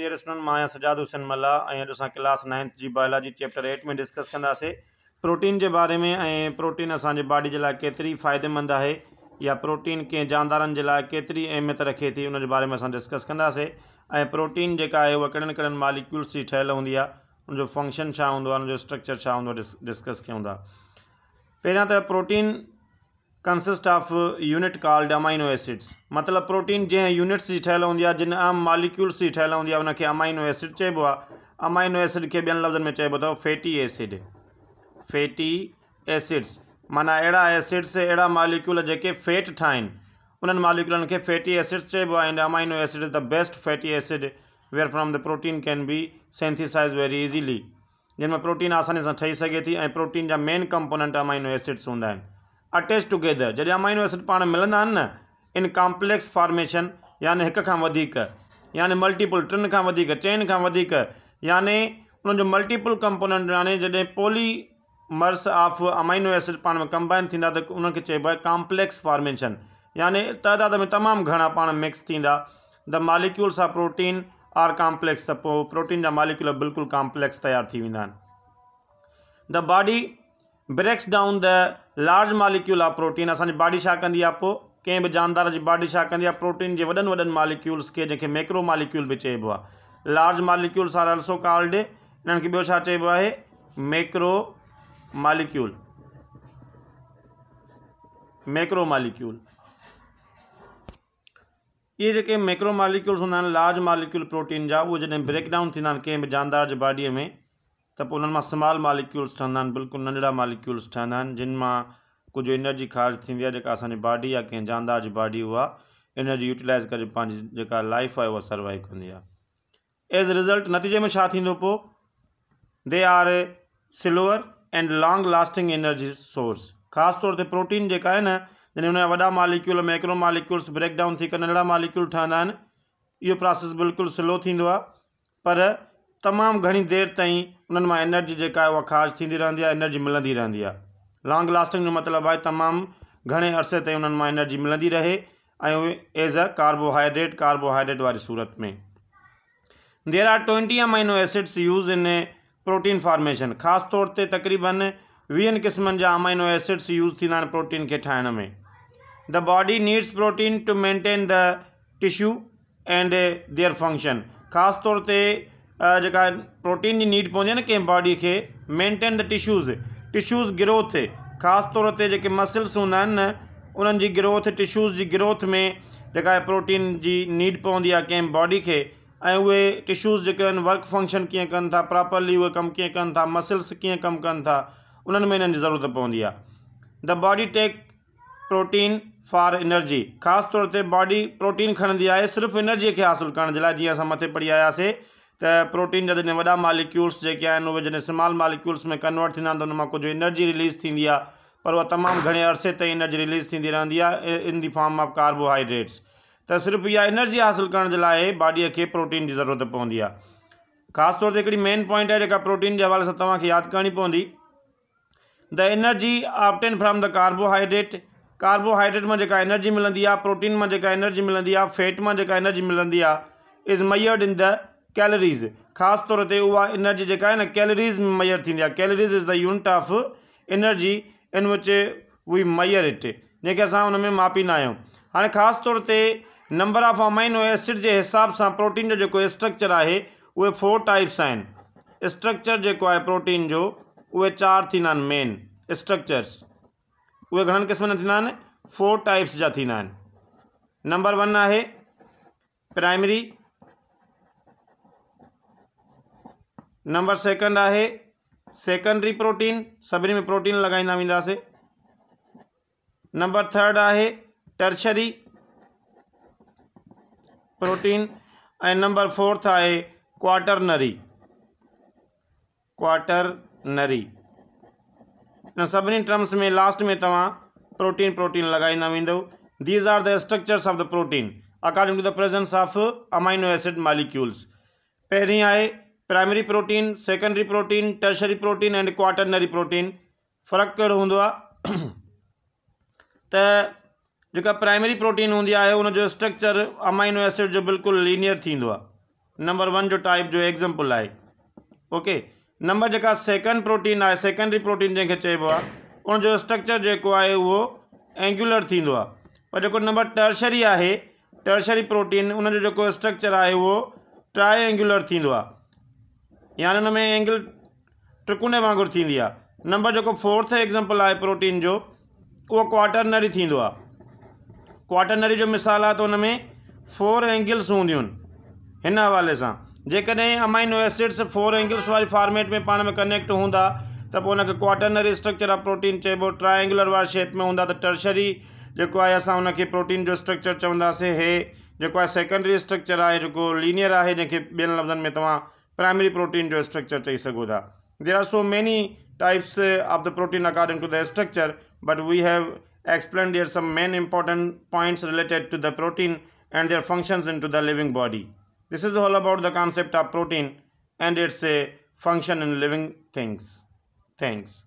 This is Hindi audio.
डियर स्टूडेंट आहियां सजाद हुसैन मल्ला ऐं अॼु असां क्लास नाइन्थ जी बायोलॉजी चैप्टर एट में डिस्कस कंदासीं प्रोटीन जे बारे में ऐं प्रोटीन असांजे बॉडी जे लाइ केतिरी फ़ाइदेमंदु आहे या प्रोटीन कंहिं जानदारनि जे लाइ केतिरी अहमियत रखे थी उनजे बारे में असां डिस्कस कंदासीं ऐं प्रोटीन जेका आहे उहा कहिड़नि कहिड़नि मालिक्यूल्स जी ठहियलु हूंदी आहे उनजो फंक्शन छा हूंदो आहे उनजो स्ट्रक्चर छा हूंदो आहे डिस्कस कयूं था पहिरियां त protein consist of unit called amino acids मतलब प्रोटीन जंहिं यूनिट्स की ठयल हूंदी जिन आम मालिक्यूल्स की ठहियलु हूंदी आहे अमाइनो एसिड चइबो अमाइनो एसिड के बेन लफ्जन में चबो अथव फैटी एसिड फैटी एसिड्स माना अड़ा एसिड्स अड़ा मालिक्यूल जो फैट ठाइन उन मालिक्यूलनि के फैटी एसिड्स चइबो and amino acid is the best fatty acid where from the protein can be synthesize very easily जिनमें प्रोटीन आसानी से ठही सके थी प्रोटीन जा मेन कंपोनेंट अमाइनो एसिड्स होंगे अटैच टुगेदर जॾहिं अमाइनो एसिड पाण मिलंदा आहिनि न इन कॉम्प्लेक्स फॉर्मेशन यानी हिक खां वधीक यानी मल्टीपल टिनि खां वधीक चइनि खां वधीक याने उनजो मल्टीपल कम्पोनेंट यानी जॾहिं polymers of amino acid पाण में कंबाइन थींदा त उनखे चइबो आहे कॉम्पलेक्स फॉर्मेशन यानि तइदाद में तमामु घणा पाण मिक्स थींदा the molecules of protein are complex त पोइ प्रोटीन जा मालिक्यूल बिल्कुलु कॉम्प्लेक्स तयारु थी वेंदा आहिनि the body breaks down the large molecule of protein असांजी बॉडी छा कंदी आहे पोइ कंहिं बि जानदार जी बॉडी छा कंदी आहे प्रोटीन जे वॾनि वॾनि मालिक्यूल्स खे जंहिंखे मैक्रो मालिक्यूल बि चइबो आहे लार्ज मालिक्यूल सारा अल्सो कॉल्ड ॾे हिननि खे ॿियो छा चइबो आहे मैक्रो मालिक्यूल मैक्रो मालिक्यूल इहे जेके मैक्रो मालिक्यूल्स हूंदा आहिनि लार्ज मालिक्यूल प्रोटीन जा उहे जॾहिं ब्रेकडाउन थींदा आहिनि कंहिं बि जानदार जी बॉडीअ में पोइ उन्हनि मां स्माल मालिक्यूल्स ठहंदा आहिनि बिल्कुलु नंढड़ा मालिक्यूल्स ठहंदा आहिनि जिन मां कुझु एनर्जी ख़ारिज थींदी आहे जेका असांजी बॉडी आहे कंहिं जानदार जी बॉडी उहा एनर्जी यूटिलाइज़ करे पंहिंजी जेका लाइफ आहे उहा सर्वाइव कंदी आहे एज़ रिज़ल्ट नतीजे में छा थींदो पोइ they are a slower and long lasting energy source ख़ासि तौर ते प्रोटीन जेका आहे न जॾहिं हुन जा वॾा molecule micro molecules break down थी करे नंढड़ा मालिक्यूल ठहंदा आहिनि इहो प्रोसेस बिल्कुलु स्लो थींदो आहे पर तमामु घणी देरि ताईं उन्हनि मां एनर्जी जेका आहे उहा ख़ासि थींदी रहंदी आहे एनर्जी मिलंदी रहंदी आहे लॉन्ग लास्टिंग जो मतिलबु आहे तमामु घणे अरसे ताईं उन्हनि मां एनर्जी मिलंदी रहे ऐं उहे एज़ अ कार्बोहाइड्रेट कार्बोहाइड्रेट वारी सूरत में there are twenty amino acids use in protein formation ख़ासि तौर ते तक़रीबन वीहनि क़िस्मनि जा अमाइनो एसिड्स यूज़ थींदा आहिनि प्रोटीन खे ठाहिण में the body needs protein to maintain the tissue and their function ख़ासि तौर ते जेका प्रोटीन जी नीड पवंदी आहे न कंहिं बॉडी के maintain the tissues tissues growth खास तौर से जेके मसल्स हूंदा न उन्हनि ग्रोथ टिशूज़ की ग्रोथ में जो प्रोटीन की नीड पवंदी आहे बॉडी के ऐं उहे टिशूज़ जेके वर्क फंक्शन कीअं कन था प्रॉपरली उहे कमु कीअं कनि था मसल्स कीअं कम कन था उन्हनि में इन ज़रूरत पवी आहे the body take protein for energy खास तौर से बॉडी प्रोटीन खणी है सिर्फ़ एनर्जी के हासिल करण जे लाइ मथे पढ़ी आयासीं त प्रोटीन जा जॾहिं वॾा मालिक्यूल्स जेके आहिनि उहे जॾहिं स्माल मालिक्यूल्स में कन्वर्ट थींदा आहिनि त हुन मां कुझु एनर्जी रिलीज़ थींदी आहे पर उहा तमामु घणे अरसे ताईं एनर्जी रिलीज़ थींदी रहंदी आहे in the form of carbohydrates त सिर्फ़ु इहा एनर्जी हासिलु करण जे लाइ बॉडीअ खे प्रोटीन जी ज़रूरत पवंदी आहे ख़ासि तौर ते हिकिड़ी मेन पॉइंट आहे जेका प्रोटीन जे हवाले सां तव्हांखे यादि करणी पवंदी the energy obtain from the carbohydrate carbohydrate मां जेका एनर्जी मिलंदी आहे प्रोटीन मां जेका एनर्जी मिलंदी आहे फैट मां जेका एनर्जी मिलंदी आहे is measured in the calories खास तौर से उहा एनर्जी जेका आहे न कैलरीज़ में मयर थींदी calories is the unit of energy in which we measure it जैसे असां हुन में मापींदा आहियूं हाणे ख़ासि तौर से नंबर ऑफ अमाइनो एसिड के हिसाब से प्रोटीन जो जेको स्ट्रक्चर है उहे फोर टाइप्स आहिनि स्ट्रक्चर जो है प्रोटीन जो उ चार मेन स्ट्रक्चर्स उड़न घणनि फोर टाइप्स जा नंबर वन है प्राइमरी नंबर सेकंड है सेकेंडरी प्रोटीन सभी में प्रोटीन लगाई नामिंदा से नंबर थर्ड है टर्शरी प्रोटीन ए नंबर फोर्थ आए क्वार्टरनरी क्वार्टरनरी सभी टर्म्स में लास्ट में तव्हां प्रोटीन प्रोटीन लॻाईंदा वेंदव these are the structures of the protein according to the presence of amino acid molecules पहिरीं आहे primary protein secondary protein tertiary protein and quaternary protein फर्क कहिड़ो हों आहे प्राइमरी प्रोटीन होंगी है उनजो स्ट्रक्चर अमाइनो एसिड जो बिल्कुल लीनियर थी नंबर वन जो टाइप जो एग्ज़ाम्पल है ओके नंबर जो सेकेंड प्रोटीन है सेकेंडरी प्रोटीन जैसे चइबो आहे स्ट्रक्चर जो है वो एंगुलर थी पर जो नंबर टर्शरी है टर्शरी प्रोटीन उनको स्ट्रक्चर है वो ट्राएंगुलर थी यानी हुन में एंगल टिकुने वागुर थींदी नंबर जो फोर्थ एग्ज़ाम्पल है प्रोटीन जो वो क्वाटरनरी थी क्वाटरनरी जो मिसाल आहे तो उनमें फोर एंगल्स हूंदियूं इन हिन हवाले सां अमाइनो एसिड्स फोर एंगल्स वाले फॉर्मेट में पान में कनेक्ट हूँ तो उनके क्वाटरनरी स्ट्रक्चर आ प्रोटीन चइबो ट्राइंगुलर वारे शेप में हूँ तो टर्शरी जो है अस प्रोटीन जो स्ट्रक्चर चवंदे जो है सेकेंडरी स्ट्रक्चर है जो लीनियर है जैसे बेन लफ्जन में तुम तो primary protein जो structure चाहिए सगोदा there are so many types uh, of the protein according to their structure but we have explained here some main important points related to the protein and their functions into the living body this is all about the concept of protein and its a uh, function in living things thanks